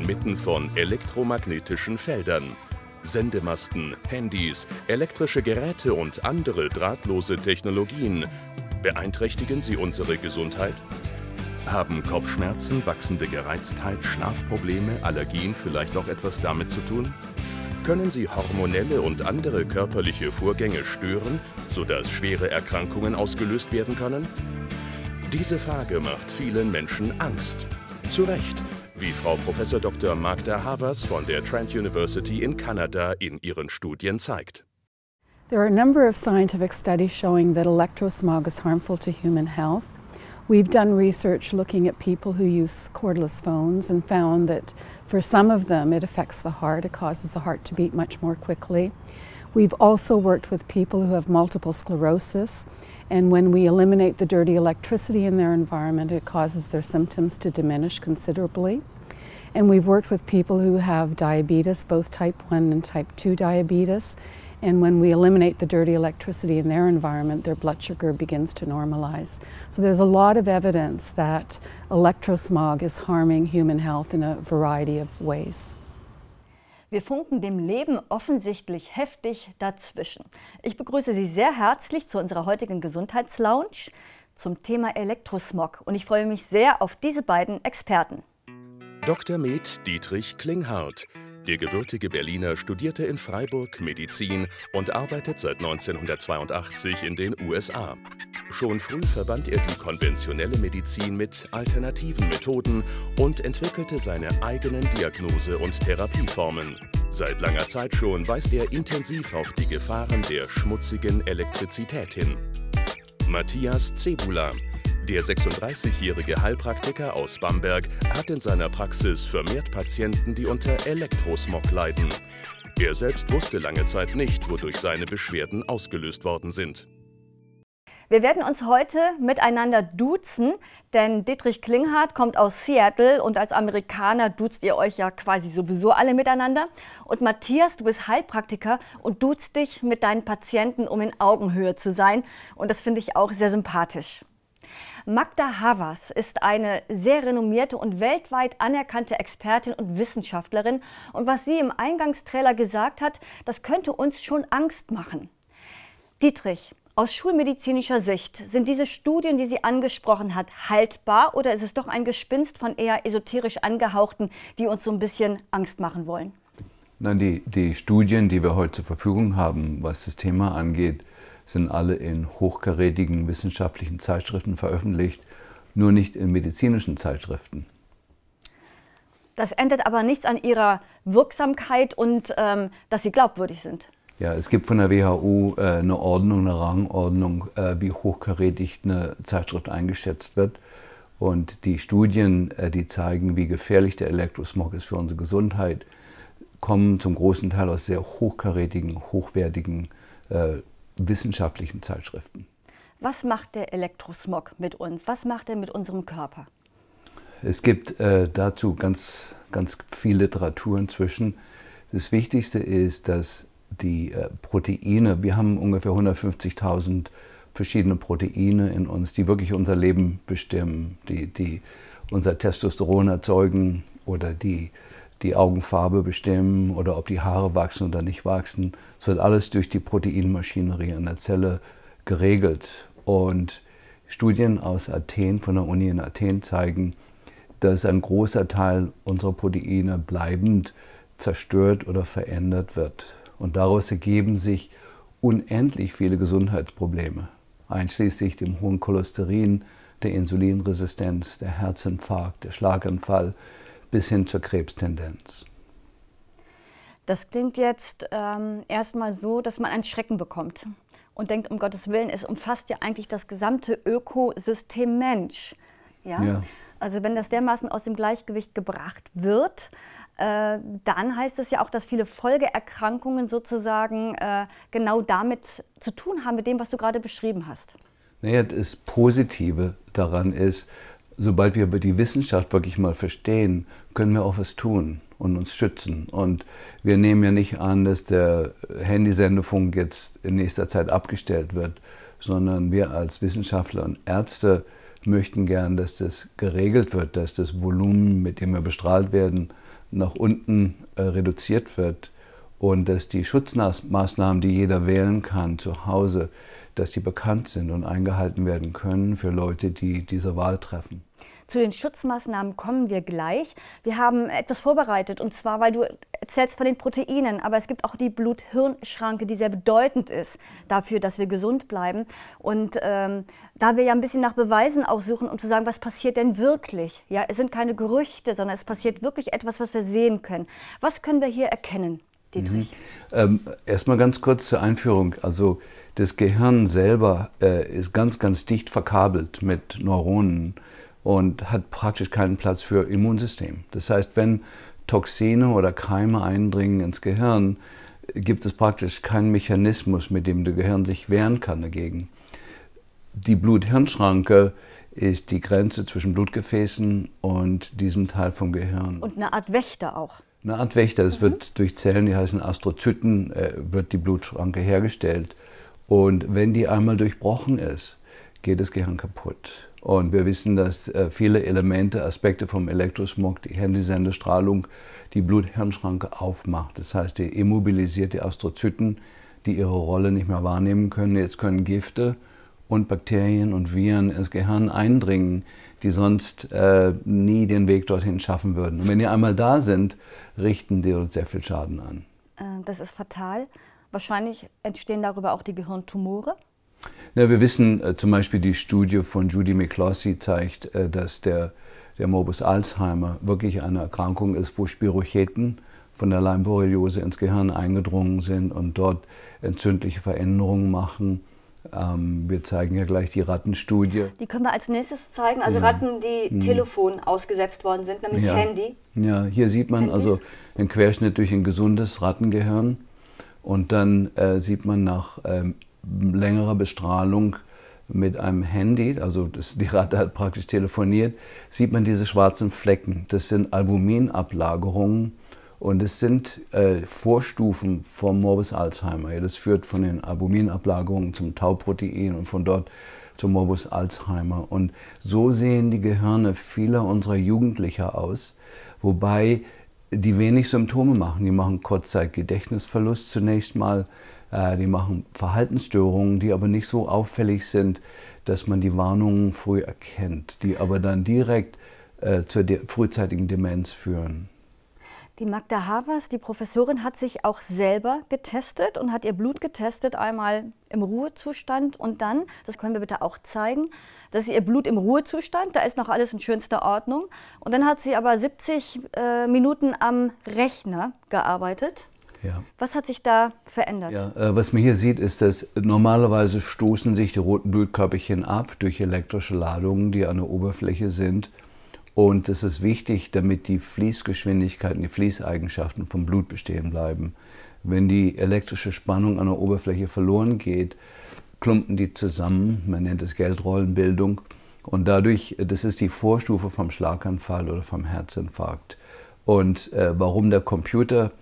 inmitten von elektromagnetischen Feldern. Sendemasten, Handys, elektrische Geräte und andere drahtlose Technologien. Beeinträchtigen sie unsere Gesundheit? Haben Kopfschmerzen, wachsende Gereiztheit, Schlafprobleme, Allergien vielleicht auch etwas damit zu tun? Können sie hormonelle und andere körperliche Vorgänge stören, sodass schwere Erkrankungen ausgelöst werden können? Diese Frage macht vielen Menschen Angst. Zu Recht, wie Frau Prof. Dr. Magda Havas von der Trent University in Kanada in ihren Studien zeigt. There are a number of scientific studies showing that electrosmog is harmful to human health. We've done research looking at people who use cordless phones and found that for some of them it affects the heart, it causes the heart to beat much more quickly. We've also worked with people who have multiple sclerosis and when we eliminate the dirty electricity in their environment, it causes their symptoms to diminish considerably. And we've worked with people who have diabetes, both type 1 and type 2 diabetes. And when we eliminate the dirty electricity in their environment, their blood sugar begins to normalize. So there's a lot of evidence that electrosmog is harming human health in a variety of ways. Wir funken dem Leben offensichtlich heftig dazwischen. Ich begrüße Sie sehr herzlich zu unserer heutigen Gesundheitslounge zum Thema Elektrosmog und ich freue mich sehr auf diese beiden Experten. Dr. Med Dietrich Klinghardt der gebürtige Berliner studierte in Freiburg Medizin und arbeitet seit 1982 in den USA. Schon früh verband er die konventionelle Medizin mit alternativen Methoden und entwickelte seine eigenen Diagnose- und Therapieformen. Seit langer Zeit schon weist er intensiv auf die Gefahren der schmutzigen Elektrizität hin. Matthias Cebula, der 36-jährige Heilpraktiker aus Bamberg hat in seiner Praxis vermehrt Patienten, die unter Elektrosmog leiden. Er selbst wusste lange Zeit nicht, wodurch seine Beschwerden ausgelöst worden sind. Wir werden uns heute miteinander duzen, denn Dietrich Klinghardt kommt aus Seattle und als Amerikaner duzt ihr euch ja quasi sowieso alle miteinander. Und Matthias, du bist Heilpraktiker und duzt dich mit deinen Patienten, um in Augenhöhe zu sein. Und das finde ich auch sehr sympathisch. Magda Havas ist eine sehr renommierte und weltweit anerkannte Expertin und Wissenschaftlerin. Und was sie im Eingangstrailer gesagt hat, das könnte uns schon Angst machen. Dietrich, aus schulmedizinischer Sicht, sind diese Studien, die sie angesprochen hat, haltbar oder ist es doch ein Gespinst von eher esoterisch angehauchten, die uns so ein bisschen Angst machen wollen? Nein, die, die Studien, die wir heute zur Verfügung haben, was das Thema angeht, sind alle in hochkarätigen wissenschaftlichen Zeitschriften veröffentlicht, nur nicht in medizinischen Zeitschriften. Das ändert aber nichts an ihrer Wirksamkeit und ähm, dass sie glaubwürdig sind. Ja, es gibt von der WHO äh, eine Ordnung, eine Rangordnung, äh, wie hochkarätig eine Zeitschrift eingeschätzt wird. Und die Studien, äh, die zeigen, wie gefährlich der Elektrosmog ist für unsere Gesundheit, kommen zum großen Teil aus sehr hochkarätigen, hochwertigen äh, wissenschaftlichen Zeitschriften. Was macht der Elektrosmog mit uns? Was macht er mit unserem Körper? Es gibt äh, dazu ganz, ganz viel Literatur inzwischen. Das Wichtigste ist, dass die äh, Proteine, wir haben ungefähr 150.000 verschiedene Proteine in uns, die wirklich unser Leben bestimmen, die, die unser Testosteron erzeugen oder die die Augenfarbe bestimmen oder ob die Haare wachsen oder nicht wachsen. Es wird alles durch die Proteinmaschinerie in der Zelle geregelt. Und Studien aus Athen, von der Uni in Athen, zeigen, dass ein großer Teil unserer Proteine bleibend zerstört oder verändert wird. Und daraus ergeben sich unendlich viele Gesundheitsprobleme, einschließlich dem hohen Cholesterin, der Insulinresistenz, der Herzinfarkt, der Schlaganfall, bis hin zur Krebstendenz. Das klingt jetzt ähm, erstmal so, dass man einen Schrecken bekommt und denkt, um Gottes Willen, es umfasst ja eigentlich das gesamte Ökosystem Mensch. Ja? ja. Also wenn das dermaßen aus dem Gleichgewicht gebracht wird, äh, dann heißt es ja auch, dass viele Folgeerkrankungen sozusagen äh, genau damit zu tun haben, mit dem, was du gerade beschrieben hast. Naja, das Positive daran ist, sobald wir die Wissenschaft wirklich mal verstehen, können wir auch was tun und uns schützen. Und wir nehmen ja nicht an, dass der Handysendefunk jetzt in nächster Zeit abgestellt wird, sondern wir als Wissenschaftler und Ärzte möchten gern, dass das geregelt wird, dass das Volumen, mit dem wir bestrahlt werden, nach unten äh, reduziert wird und dass die Schutzmaßnahmen, die jeder wählen kann zu Hause, dass die bekannt sind und eingehalten werden können für Leute, die diese Wahl treffen. Zu den Schutzmaßnahmen kommen wir gleich. Wir haben etwas vorbereitet und zwar, weil du erzählst von den Proteinen, aber es gibt auch die Blut-Hirn-Schranke, die sehr bedeutend ist dafür, dass wir gesund bleiben. Und ähm, da wir ja ein bisschen nach Beweisen auch suchen, um zu sagen, was passiert denn wirklich? Ja, es sind keine Gerüchte, sondern es passiert wirklich etwas, was wir sehen können. Was können wir hier erkennen? Dietrich. Mhm. Ähm, erstmal ganz kurz zur Einführung. Also das Gehirn selber äh, ist ganz, ganz dicht verkabelt mit Neuronen und hat praktisch keinen Platz für Immunsystem. Das heißt, wenn Toxine oder Keime eindringen ins Gehirn, gibt es praktisch keinen Mechanismus, mit dem das Gehirn sich wehren kann dagegen. Die Blut-Hirn-Schranke ist die Grenze zwischen Blutgefäßen und diesem Teil vom Gehirn. Und eine Art Wächter auch. Eine Art Wächter. Es mhm. wird durch Zellen, die heißen Astrozyten, äh, wird die Blutschranke hergestellt. Und wenn die einmal durchbrochen ist, geht das Gehirn kaputt. Und wir wissen, dass äh, viele Elemente, Aspekte vom Elektrosmog, die Handysendestrahlung, die Blut-Hirn-Schranke aufmacht. Das heißt, die immobilisiert die Astrozyten, die ihre Rolle nicht mehr wahrnehmen können. Jetzt können Gifte und Bakterien und Viren ins Gehirn eindringen, die sonst äh, nie den Weg dorthin schaffen würden. Und wenn die einmal da sind, richten die uns sehr viel Schaden an. Ähm, das ist fatal. Wahrscheinlich entstehen darüber auch die Gehirntumore. Ja, wir wissen äh, zum Beispiel, die Studie von Judy McClossy zeigt, äh, dass der, der Morbus Alzheimer wirklich eine Erkrankung ist, wo Spirocheten von der Leimborreliose ins Gehirn eingedrungen sind und dort entzündliche Veränderungen machen. Ähm, wir zeigen ja gleich die Rattenstudie. Die können wir als nächstes zeigen. Also ja. Ratten, die hm. Telefon ausgesetzt worden sind, nämlich ja. Handy. Ja, hier sieht man Handys. also den Querschnitt durch ein gesundes Rattengehirn. Und dann äh, sieht man nach ähm, längere Bestrahlung mit einem Handy, also das, die Ratte hat praktisch telefoniert, sieht man diese schwarzen Flecken. Das sind Albuminablagerungen und es sind äh, Vorstufen vom Morbus Alzheimer. Das führt von den Albuminablagerungen zum Tauprotein und von dort zum Morbus Alzheimer. Und so sehen die Gehirne vieler unserer Jugendlicher aus, wobei die wenig Symptome machen. Die machen Kurzzeitgedächtnisverlust zunächst mal äh, die machen Verhaltensstörungen, die aber nicht so auffällig sind, dass man die Warnungen früh erkennt, die aber dann direkt äh, zur frühzeitigen Demenz führen. Die Magda Havers, die Professorin, hat sich auch selber getestet und hat ihr Blut getestet, einmal im Ruhezustand und dann, das können wir bitte auch zeigen, dass sie ihr Blut im Ruhezustand, da ist noch alles in schönster Ordnung. Und dann hat sie aber 70 äh, Minuten am Rechner gearbeitet. Ja. Was hat sich da verändert? Ja, äh, was man hier sieht, ist, dass normalerweise stoßen sich die roten Blutkörperchen ab durch elektrische Ladungen, die an der Oberfläche sind. Und das ist wichtig, damit die Fließgeschwindigkeiten, die Fließeigenschaften vom Blut bestehen bleiben. Wenn die elektrische Spannung an der Oberfläche verloren geht, klumpen die zusammen, man nennt es Geldrollenbildung. Und dadurch, äh, das ist die Vorstufe vom Schlaganfall oder vom Herzinfarkt. Und äh, warum der Computer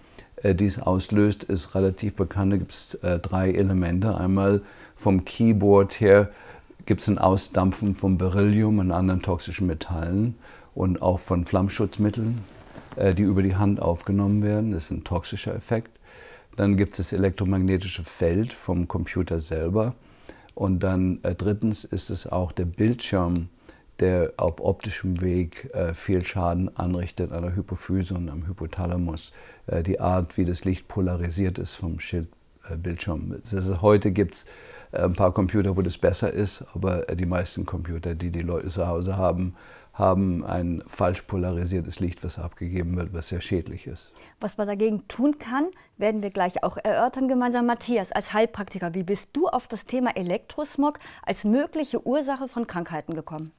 äh, dies auslöst, ist relativ bekannt. Da gibt es äh, drei Elemente. Einmal vom Keyboard her gibt es ein Ausdampfen von Beryllium und anderen toxischen Metallen und auch von Flammschutzmitteln, äh, die über die Hand aufgenommen werden. Das ist ein toxischer Effekt. Dann gibt es das elektromagnetische Feld vom Computer selber. Und dann drittens ist es auch der Bildschirm, der auf optischem Weg äh, viel Schaden anrichtet an der Hypophyse und am Hypothalamus. Äh, die Art, wie das Licht polarisiert ist vom Schildbildschirm. Äh, also heute gibt es äh, ein paar Computer, wo das besser ist, aber äh, die meisten Computer, die die Leute zu Hause haben, haben ein falsch polarisiertes Licht, was abgegeben wird, was sehr schädlich ist. Was man dagegen tun kann, werden wir gleich auch erörtern gemeinsam. Matthias, als Heilpraktiker, wie bist du auf das Thema Elektrosmog als mögliche Ursache von Krankheiten gekommen?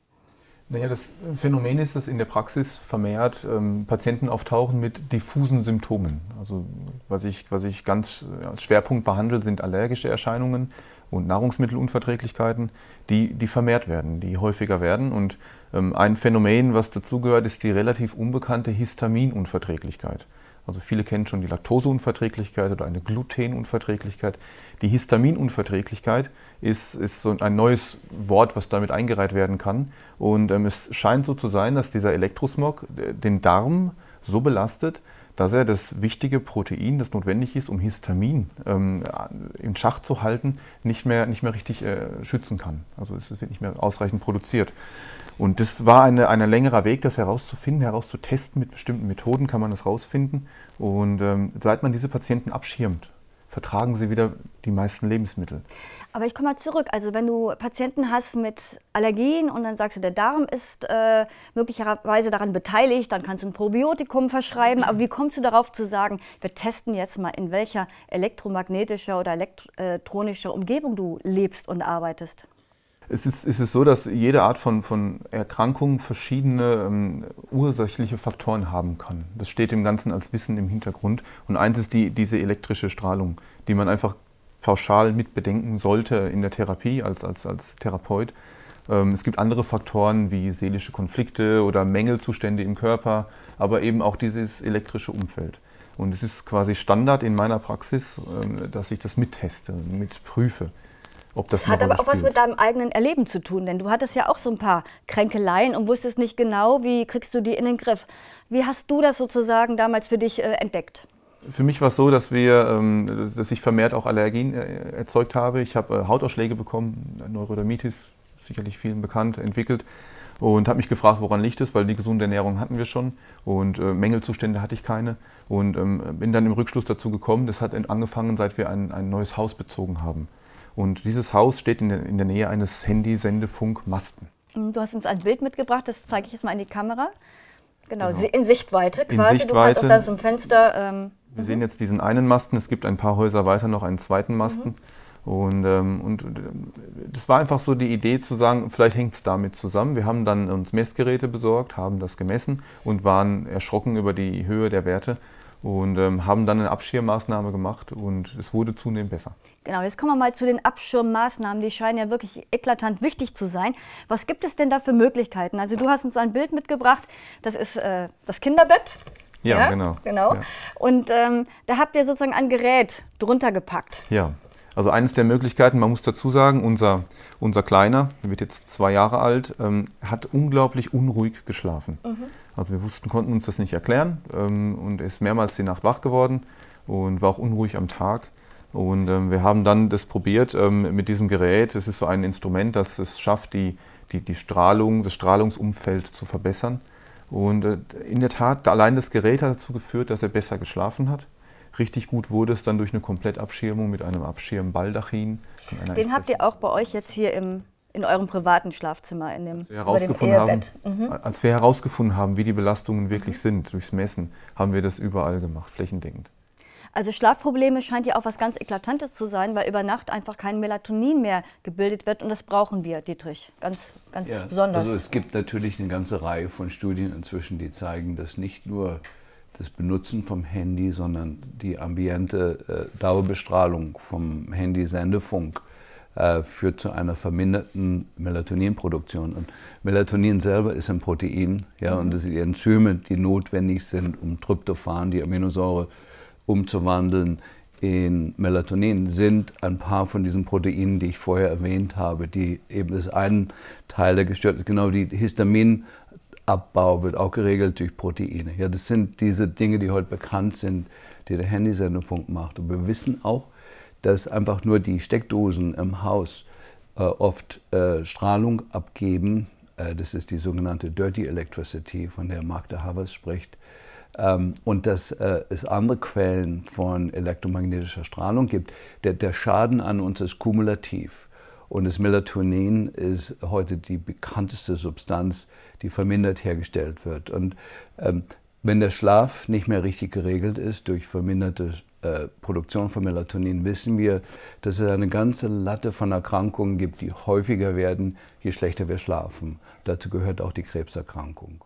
Naja, das Phänomen ist, dass in der Praxis vermehrt ähm, Patienten auftauchen mit diffusen Symptomen. Also was ich, was ich ganz äh, als Schwerpunkt behandle, sind allergische Erscheinungen und Nahrungsmittelunverträglichkeiten, die, die vermehrt werden, die häufiger werden. Und ähm, ein Phänomen, was dazugehört, ist die relativ unbekannte Histaminunverträglichkeit. Also viele kennen schon die Laktoseunverträglichkeit oder eine Glutenunverträglichkeit. Die Histaminunverträglichkeit ist, ist so ein neues Wort, was damit eingereiht werden kann. Und ähm, es scheint so zu sein, dass dieser Elektrosmog äh, den Darm so belastet, dass er das wichtige Protein, das notwendig ist, um Histamin ähm, in Schach zu halten, nicht mehr, nicht mehr richtig äh, schützen kann. Also es wird nicht mehr ausreichend produziert. Und das war eine, ein längerer Weg, das herauszufinden, herauszutesten. Mit bestimmten Methoden kann man das herausfinden. Und ähm, seit man diese Patienten abschirmt vertragen sie wieder die meisten Lebensmittel. Aber ich komme mal zurück. Also wenn du Patienten hast mit Allergien und dann sagst du, der Darm ist äh, möglicherweise daran beteiligt, dann kannst du ein Probiotikum verschreiben. Aber wie kommst du darauf zu sagen, wir testen jetzt mal, in welcher elektromagnetischer oder elektronischer Umgebung du lebst und arbeitest? es ist, es so, dass jede Art von, von Erkrankung verschiedene ähm, ursächliche Faktoren haben kann. Das steht im Ganzen als Wissen im Hintergrund. Und eins ist die, diese elektrische Strahlung, die man einfach pauschal mitbedenken sollte in der Therapie als, als, als Therapeut. Ähm, es gibt andere Faktoren wie seelische Konflikte oder Mängelzustände im Körper, aber eben auch dieses elektrische Umfeld. Und es ist quasi Standard in meiner Praxis, ähm, dass ich das mitteste, mitprüfe. Ob das, das hat aber auch spielt. was mit deinem eigenen Erleben zu tun, denn du hattest ja auch so ein paar Kränkeleien und wusstest nicht genau, wie kriegst du die in den Griff. Wie hast du das sozusagen damals für dich äh, entdeckt? Für mich war es so, dass, wir, ähm, dass ich vermehrt auch Allergien äh, erzeugt habe. Ich habe äh, Hautausschläge bekommen, Neurodermitis, sicherlich vielen bekannt, entwickelt und habe mich gefragt, woran liegt es, weil die gesunde Ernährung hatten wir schon und äh, Mängelzustände hatte ich keine und ähm, bin dann im Rückschluss dazu gekommen, das hat angefangen, seit wir ein, ein neues Haus bezogen haben. Und dieses Haus steht in der, in der Nähe eines Handysendefunkmasten. Mm, du hast uns ein Bild mitgebracht, das zeige ich jetzt mal in die Kamera. Genau, genau. in Sichtweite quasi. In Sichtweite. Du kannst aus Fenster... Ähm, wir mhm. sehen jetzt diesen einen Masten, es gibt ein paar Häuser weiter noch einen zweiten mhm. Masten. Mhm. Und, ähm, und äh, das war einfach so die Idee zu sagen, vielleicht hängt es damit zusammen. Wir haben dann uns Messgeräte besorgt, haben das gemessen und waren erschrocken über die Höhe der Werte, und ähm, haben dann eine Abschirmmaßnahme gemacht und es wurde zunehmend besser. Genau, jetzt kommen wir mal zu den Abschirmmaßnahmen, die scheinen ja wirklich eklatant wichtig zu sein. Was gibt es denn da für Möglichkeiten? Also du hast uns ein Bild mitgebracht, das ist äh, das Kinderbett. Ja, ja? genau. genau. Ja. Und ähm, da habt ihr sozusagen ein Gerät drunter gepackt. Ja. Also eines der Möglichkeiten, man muss dazu sagen, unser, unser Kleiner, der wird jetzt zwei Jahre alt, ähm, hat unglaublich unruhig geschlafen. Mhm. Also wir wussten, konnten uns das nicht erklären ähm, und ist mehrmals die Nacht wach geworden und war auch unruhig am Tag. Und ähm, wir haben dann das probiert ähm, mit diesem Gerät. Es ist so ein Instrument, das es schafft, die, die, die Strahlung, das Strahlungsumfeld zu verbessern. Und äh, in der Tat, allein das Gerät hat dazu geführt, dass er besser geschlafen hat. Richtig gut wurde es dann durch eine Komplettabschirmung mit einem Abschirmbaldachin. Den habt ihr auch bei euch jetzt hier im in eurem privaten Schlafzimmer, in dem, als wir herausgefunden haben, mhm. Als wir herausgefunden haben, wie die Belastungen mhm. wirklich mhm. sind durchs Messen, haben wir das überall gemacht, flächendeckend. Also Schlafprobleme scheint ja auch was ganz Eklatantes zu sein, weil über Nacht einfach kein Melatonin mehr gebildet wird und das brauchen wir, Dietrich, ganz, ganz ja, besonders. Also es gibt natürlich eine ganze Reihe von Studien inzwischen, die zeigen, dass nicht nur das Benutzen vom Handy, sondern die ambiente äh, Dauerbestrahlung vom Handy-Sendefunk äh, führt zu einer verminderten Melatoninproduktion. Und Melatonin selber ist ein Protein, ja, mhm. und es sind die Enzyme, die notwendig sind, um Tryptophan, die Aminosäure, umzuwandeln in Melatonin sind ein paar von diesen Proteinen, die ich vorher erwähnt habe, die eben das einen Teil der gestört ist, genau die Histamin Fettabbau wird auch geregelt durch Proteine. Ja, das sind diese Dinge, die heute bekannt sind, die der Handysendefunk macht. Und wir wissen auch, dass einfach nur die Steckdosen im Haus äh, oft äh, Strahlung abgeben. Äh, das ist die sogenannte Dirty Electricity, von der Mark de Havers spricht. Ähm, und dass äh, es andere Quellen von elektromagnetischer Strahlung gibt. Der, der Schaden an uns ist kumulativ. Und das Melatonin ist heute die bekannteste Substanz, die vermindert hergestellt wird. Und ähm, wenn der Schlaf nicht mehr richtig geregelt ist durch verminderte äh, Produktion von Melatonin, wissen wir, dass es eine ganze Latte von Erkrankungen gibt, die häufiger werden, je schlechter wir schlafen. Dazu gehört auch die Krebserkrankung.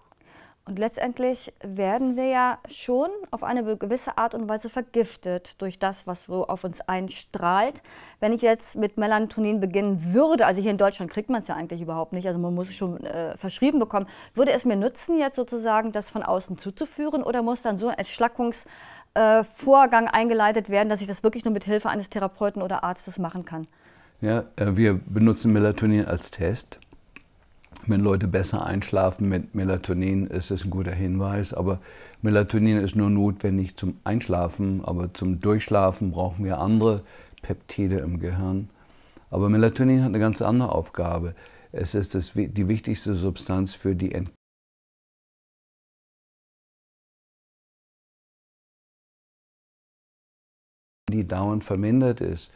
Und letztendlich werden wir ja schon auf eine gewisse Art und Weise vergiftet durch das, was so auf uns einstrahlt. Wenn ich jetzt mit Melatonin beginnen würde, also hier in Deutschland kriegt man es ja eigentlich überhaupt nicht, also man muss es schon äh, verschrieben bekommen, würde es mir nützen, jetzt sozusagen das von außen zuzuführen oder muss dann so ein Entschlackungsvorgang äh, eingeleitet werden, dass ich das wirklich nur mit Hilfe eines Therapeuten oder Arztes machen kann? Ja, äh, wir benutzen Melatonin als Test. Wenn Leute besser einschlafen mit Melatonin, ist das ein guter Hinweis. Aber Melatonin ist nur notwendig zum Einschlafen, aber zum Durchschlafen brauchen wir andere Peptide im Gehirn. Aber Melatonin hat eine ganz andere Aufgabe. Es ist das, die wichtigste Substanz für die Ent die dauernd vermindert ist,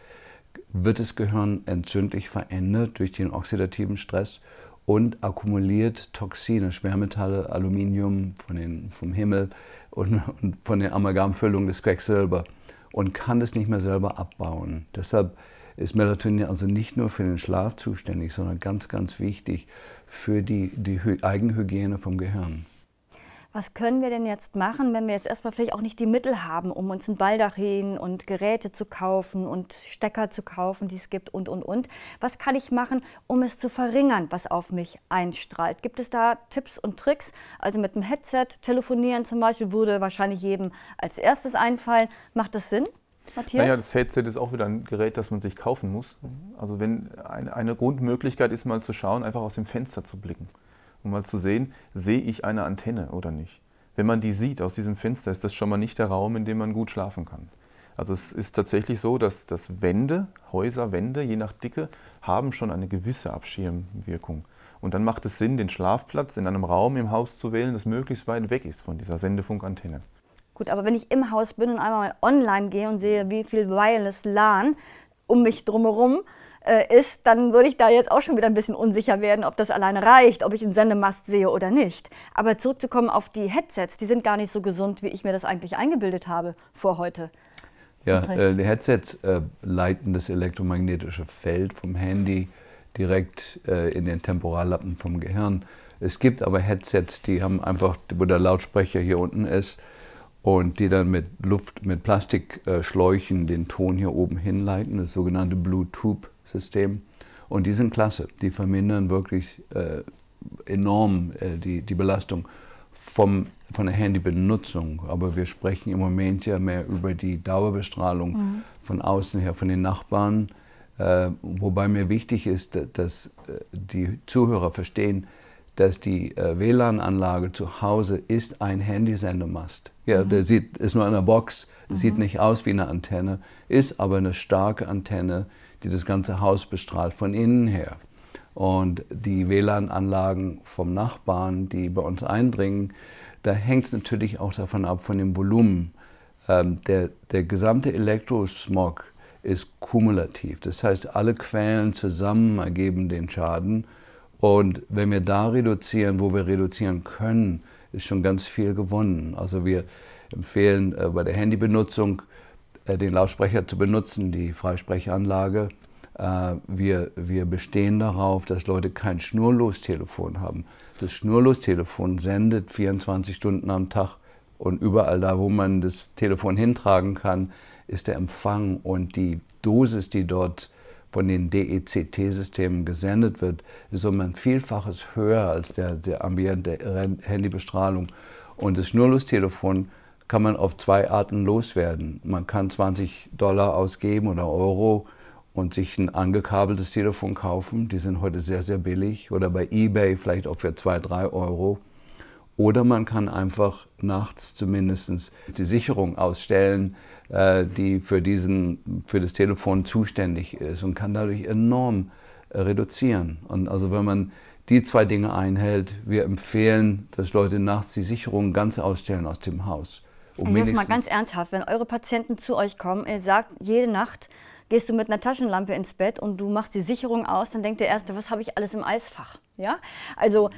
wird das Gehirn entzündlich verändert durch den oxidativen Stress und akkumuliert Toxine, Schwermetalle, Aluminium von den, vom Himmel und, und von den Amalgamfüllungen des Quecksilber und kann das nicht mehr selber abbauen. Deshalb ist Melatonin also nicht nur für den Schlaf zuständig, sondern ganz, ganz wichtig für die, die Eigenhygiene vom Gehirn was können wir denn jetzt machen, wenn wir jetzt erstmal vielleicht auch nicht die Mittel haben, um uns ein Baldachin und Geräte zu kaufen und Stecker zu kaufen, die es gibt und, und, und. Was kann ich machen, um es zu verringern, was auf mich einstrahlt? Gibt es da Tipps und Tricks? Also mit dem Headset telefonieren zum Beispiel würde wahrscheinlich jedem als erstes einfallen. Macht das Sinn? Matthias? Naja, das Headset ist auch wieder ein Gerät, das man sich kaufen muss. Also wenn eine, eine Grundmöglichkeit ist, mal zu schauen, einfach aus dem Fenster zu blicken um mal zu sehen, sehe ich eine Antenne oder nicht. Wenn man die sieht aus diesem Fenster, ist das schon mal nicht der Raum, in dem man gut schlafen kann. Also es ist tatsächlich so, dass, dass Wände, Häuserwände, je nach Dicke, haben schon eine gewisse Abschirmwirkung. Und dann macht es Sinn, den Schlafplatz in einem Raum im Haus zu wählen, das möglichst weit weg ist von dieser Sendefunkantenne. Gut, aber wenn ich im Haus bin und einmal online gehe und sehe, wie viel Wireless LAN um mich drumherum äh, ist, dann würde ich da jetzt auch schon wieder ein bisschen unsicher werden, ob das alleine reicht, ob ich einen Sendemast sehe oder nicht. Aber zurückzukommen auf die Headsets, die sind gar nicht so gesund, wie ich mir das eigentlich eingebildet habe vor heute. Ja, äh, die Headsets äh, leiten das elektromagnetische Feld vom Handy direkt äh, in den Temporallappen vom Gehirn. Es gibt aber Headsets, die haben einfach, wo der Lautsprecher hier unten ist und die dann mit Luft, mit Plastikschläuchen den Ton hier oben hinleiten, das sogenannte Bluetooth System. Und die sind klasse. Die vermindern wirklich äh, enorm äh, die, die Belastung vom, von der Handybenutzung. Aber wir sprechen im Moment ja mehr über die Dauerbestrahlung mhm. von außen her, von den Nachbarn. Äh, wobei mir wichtig ist, dass äh, die Zuhörer verstehen, dass die äh, WLAN-Anlage zu Hause ist ein Handysendemast. Ja, mhm. der sieht, ist nur eine Box, mhm. sieht nicht aus wie eine Antenne, ist aber eine starke Antenne, die das ganze Haus bestrahlt von innen her. Und die WLAN-Anlagen vom Nachbarn, die bei uns eindringen, da hängt es natürlich auch davon ab, von dem Volumen. Ähm, der, der gesamte Elektrosmog ist kumulativ. Das heißt, alle Quellen zusammen ergeben den Schaden. Und wenn wir da reduzieren, wo wir reduzieren können, ist schon ganz viel gewonnen. Also wir empfehlen äh, bei der Handybenutzung äh, den Lautsprecher zu benutzen, die Freisprechanlage. Äh, wir, wir bestehen darauf, dass Leute kein Schnurlostelefon haben. Das Schnurlostelefon sendet 24 Stunden am Tag und überall da, wo man das Telefon hintragen kann, ist der Empfang und die Dosis, die dort von den DECT-Systemen gesendet wird, ist um ein Vielfaches höher als der, der ambiente Handybestrahlung. Und das Schnurlostelefon kann man auf zwei Arten loswerden. Man kann 20 Dollar ausgeben oder Euro und sich ein angekabeltes Telefon kaufen. Die sind heute sehr, sehr billig. Oder bei eBay vielleicht auch für 2, 3 Euro. Oder man kann einfach nachts zumindest die Sicherung ausstellen, äh, die für, diesen, für das Telefon zuständig ist und kann dadurch enorm äh, reduzieren. Und also wenn man die zwei Dinge einhält, wir empfehlen, dass Leute nachts die Sicherung ganz ausstellen aus dem Haus. Um also jetzt mal ganz ernsthaft, wenn eure Patienten zu euch kommen, ihr sagt jede Nacht, gehst du mit einer Taschenlampe ins Bett und du machst die Sicherung aus, dann denkt der Erste, was habe ich alles im Eisfach? Ja? Also mhm.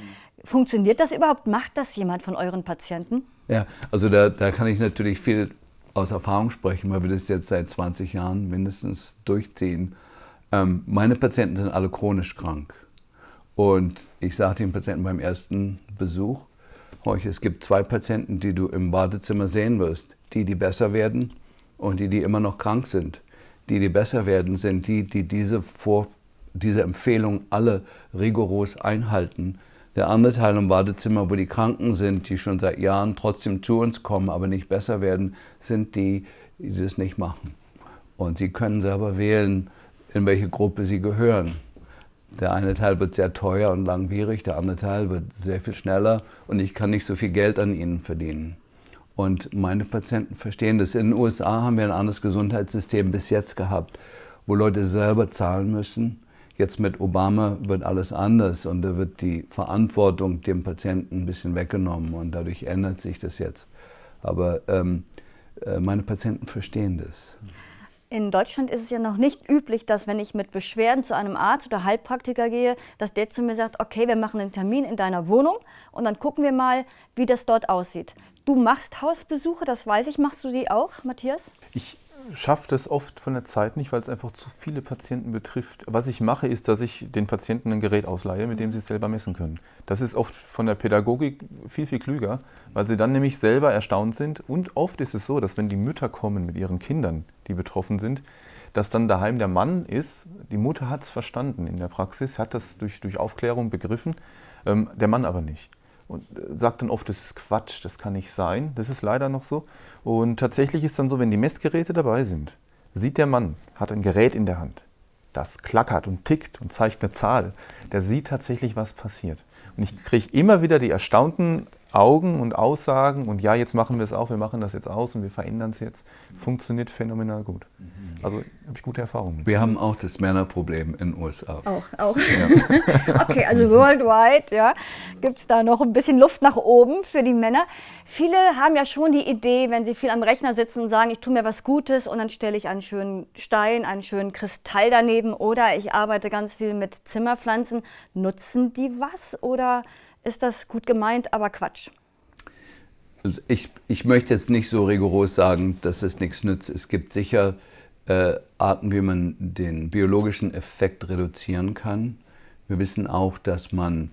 funktioniert das überhaupt? Macht das jemand von euren Patienten? Ja, also da, da kann ich natürlich viel aus Erfahrung sprechen, weil wir das jetzt seit 20 Jahren mindestens durchziehen. Ähm, meine Patienten sind alle chronisch krank. Und ich sage den Patienten beim ersten Besuch, Horch, es gibt zwei Patienten, die du im Badezimmer sehen wirst. Die, die besser werden und die, die immer noch krank sind. Die, die besser werden, sind die, die diese, Vor diese Empfehlung alle rigoros einhalten. Der andere Teil im Badezimmer, wo die Kranken sind, die schon seit Jahren trotzdem zu uns kommen, aber nicht besser werden, sind die, die das nicht machen. Und sie können selber wählen, in welche Gruppe sie gehören. Der eine Teil wird sehr teuer und langwierig, der andere Teil wird sehr viel schneller und ich kann nicht so viel Geld an ihnen verdienen. Und meine Patienten verstehen das. In den USA haben wir ein anderes Gesundheitssystem bis jetzt gehabt, wo Leute selber zahlen müssen. Jetzt mit Obama wird alles anders und da wird die Verantwortung dem Patienten ein bisschen weggenommen und dadurch ändert sich das jetzt. Aber ähm, äh, meine Patienten verstehen das. In Deutschland ist es ja noch nicht üblich, dass wenn ich mit Beschwerden zu einem Arzt oder Heilpraktiker gehe, dass der zu mir sagt, okay, wir machen einen Termin in deiner Wohnung und dann gucken wir mal, wie das dort aussieht. Du machst Hausbesuche, das weiß ich. Machst du die auch, Matthias? Ich schaffe das oft von der Zeit nicht, weil es einfach zu viele Patienten betrifft. Was ich mache, ist, dass ich den Patienten ein Gerät ausleihe, mit dem sie es selber messen können. Das ist oft von der Pädagogik viel, viel klüger, weil sie dann nämlich selber erstaunt sind. Und oft ist es so, dass wenn die Mütter kommen mit ihren Kindern, die betroffen sind, dass dann daheim der Mann ist, die Mutter hat es verstanden in der Praxis, hat das durch, durch Aufklärung begriffen, ähm, der Mann aber nicht und äh, sagt dann oft, das ist Quatsch, das kann nicht sein. Das ist leider noch so. Und tatsächlich ist dann so, wenn die Messgeräte dabei sind, sieht der Mann, hat ein Gerät in der Hand, das klackert und tickt und zeigt eine Zahl, der sieht tatsächlich, was passiert. Und ich kriege immer wieder die erstaunten Augen und Aussagen und ja, jetzt machen wir es auch, wir machen das jetzt aus und wir verändern es jetzt, funktioniert phänomenal gut. Mhm. Also habe ich gute Erfahrungen. Wir haben auch das Männerproblem in den USA. Auch, auch. Ja. okay, also worldwide ja, gibt es da noch ein bisschen Luft nach oben für die Männer. Viele haben ja schon die Idee, wenn sie viel am Rechner sitzen und sagen, ich tue mir was Gutes und dann stelle ich einen schönen Stein, einen schönen Kristall daneben oder ich arbeite ganz viel mit Zimmerpflanzen. Nutzen die was oder ist das gut gemeint, aber Quatsch? Ich, ich möchte jetzt nicht so rigoros sagen, dass es nichts nützt. Es gibt sicher äh, Arten, wie man den biologischen Effekt reduzieren kann. Wir wissen auch, dass man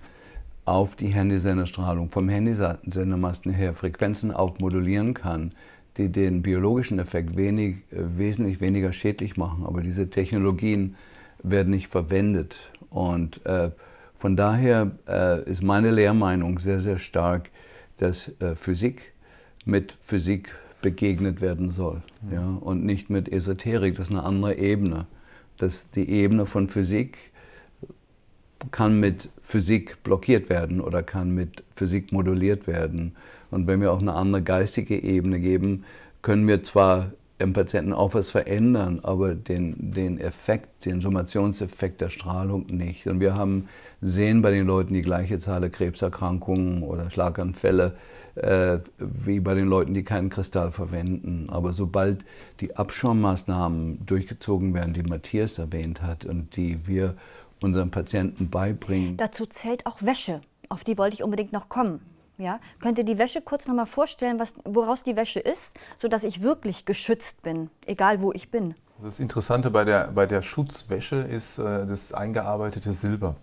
auf die Handysenderstrahlung vom Handysendermasten her Frequenzen aufmodulieren kann, die den biologischen Effekt wenig, äh, wesentlich weniger schädlich machen. Aber diese Technologien werden nicht verwendet. Und äh, von daher äh, ist meine Lehrmeinung sehr, sehr stark, dass äh, Physik mit Physik begegnet werden soll mhm. ja, und nicht mit Esoterik. Das ist eine andere Ebene. Dass die Ebene von Physik kann mit Physik blockiert werden oder kann mit Physik moduliert werden. Und wenn wir auch eine andere geistige Ebene geben, können wir zwar im Patienten auch was verändern, aber den, den Effekt, den Summationseffekt der Strahlung nicht. Und wir haben, sehen bei den Leuten die gleiche Zahl der Krebserkrankungen oder Schlaganfälle äh, wie bei den Leuten, die keinen Kristall verwenden. Aber sobald die Abschirmmaßnahmen durchgezogen werden, die Matthias erwähnt hat und die wir unseren Patienten beibringen. Dazu zählt auch Wäsche. Auf die wollte ich unbedingt noch kommen. Ja, könnt ihr die Wäsche kurz nochmal vorstellen, was, woraus die Wäsche ist, sodass ich wirklich geschützt bin, egal wo ich bin? Das Interessante bei der, bei der Schutzwäsche ist äh, das eingearbeitete Silber.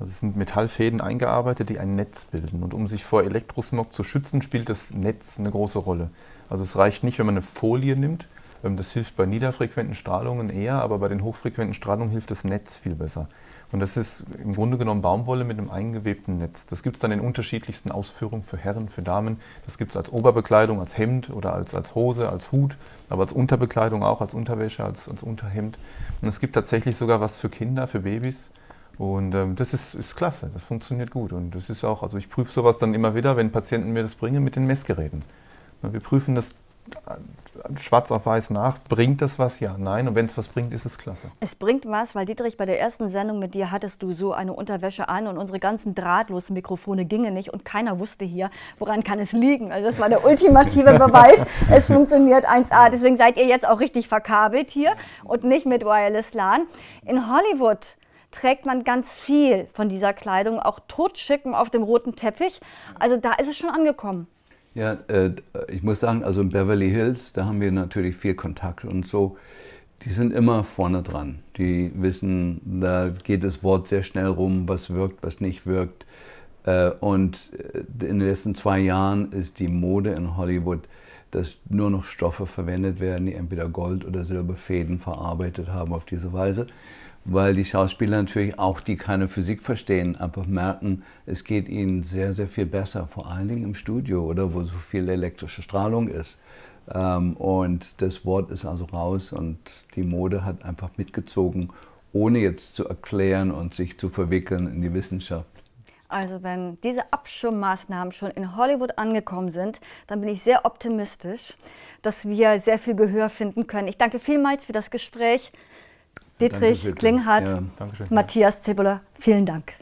Also es sind Metallfäden eingearbeitet, die ein Netz bilden. Und um sich vor Elektrosmog zu schützen, spielt das Netz eine große Rolle. Also es reicht nicht, wenn man eine Folie nimmt. Ähm, das hilft bei niederfrequenten Strahlungen eher, aber bei den hochfrequenten Strahlungen hilft das Netz viel besser. Und das ist im Grunde genommen Baumwolle mit einem eingewebten Netz. Das gibt es dann in unterschiedlichsten Ausführungen für Herren, für Damen. Das gibt es als Oberbekleidung, als Hemd oder als, als Hose, als Hut, aber als Unterbekleidung auch, als Unterwäsche, als, als Unterhemd. Und es gibt tatsächlich sogar was für Kinder, für Babys. Und ähm, das ist, ist klasse, das funktioniert gut. Und das ist auch, also ich prüfe sowas dann immer wieder, wenn Patienten mir das bringen mit den Messgeräten. Wir prüfen das schwarz auf weiß nach, bringt das was? Ja, nein. Und wenn es was bringt, ist es klasse. Es bringt was, weil Dietrich, bei der ersten Sendung mit dir hattest du so eine Unterwäsche an und unsere ganzen drahtlosen Mikrofone gingen nicht und keiner wusste hier, woran kann es liegen. Also das war der ultimative Beweis, es funktioniert 1A. Deswegen seid ihr jetzt auch richtig verkabelt hier und nicht mit Wireless LAN. In Hollywood trägt man ganz viel von dieser Kleidung, auch totschicken auf dem roten Teppich. Also da ist es schon angekommen. Ja, äh, ich muss sagen, also in Beverly Hills, da haben wir natürlich viel Kontakt und so. Die sind immer vorne dran. Die wissen, da geht das Wort sehr schnell rum, was wirkt, was nicht wirkt. Äh, und äh, in den letzten zwei Jahren ist die Mode in Hollywood, dass nur noch Stoffe verwendet werden, die entweder Gold- oder Silberfäden verarbeitet haben auf diese Weise weil die Schauspieler natürlich auch, die keine Physik verstehen, einfach merken, es geht ihnen sehr, sehr viel besser, vor allen Dingen im Studio oder wo so viel elektrische Strahlung ist. Ähm, und das Wort ist also raus und die Mode hat einfach mitgezogen, ohne jetzt zu erklären und sich zu verwickeln in die Wissenschaft. Also wenn diese Abschirmmaßnahmen schon in Hollywood angekommen sind, dann bin ich sehr optimistisch, dass wir sehr viel Gehör finden können. Ich danke vielmals für das Gespräch. Dietrich Klinghardt, ja. Matthias Zebuller, vielen Dank.